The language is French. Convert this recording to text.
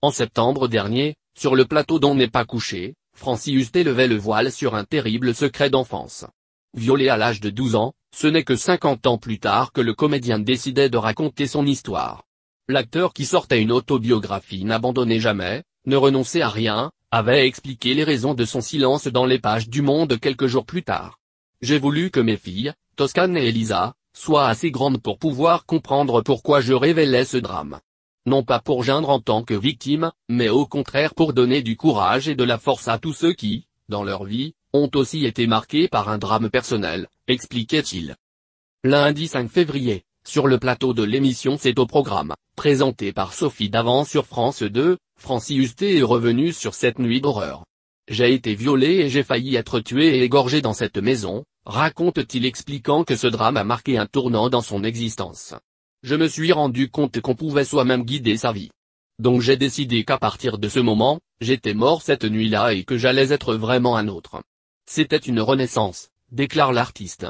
En septembre dernier, sur le plateau d'On n'est pas couché, Francis Husté levait le voile sur un terrible secret d'enfance. Violé à l'âge de 12 ans, ce n'est que 50 ans plus tard que le comédien décidait de raconter son histoire. L'acteur qui sortait une autobiographie n'abandonnait jamais, ne renonçait à rien, avait expliqué les raisons de son silence dans les pages du Monde quelques jours plus tard. J'ai voulu que mes filles, Toscane et Elisa, soient assez grandes pour pouvoir comprendre pourquoi je révélais ce drame non pas pour geindre en tant que victime, mais au contraire pour donner du courage et de la force à tous ceux qui, dans leur vie, ont aussi été marqués par un drame personnel, expliquait-il. Lundi 5 février, sur le plateau de l'émission C'est au programme, présenté par Sophie Davant sur France 2, Francis Husté est revenu sur cette nuit d'horreur. J'ai été violé et j'ai failli être tué et égorgé dans cette maison, raconte-t-il expliquant que ce drame a marqué un tournant dans son existence je me suis rendu compte qu'on pouvait soi-même guider sa vie. Donc j'ai décidé qu'à partir de ce moment, j'étais mort cette nuit-là et que j'allais être vraiment un autre. C'était une renaissance, déclare l'artiste.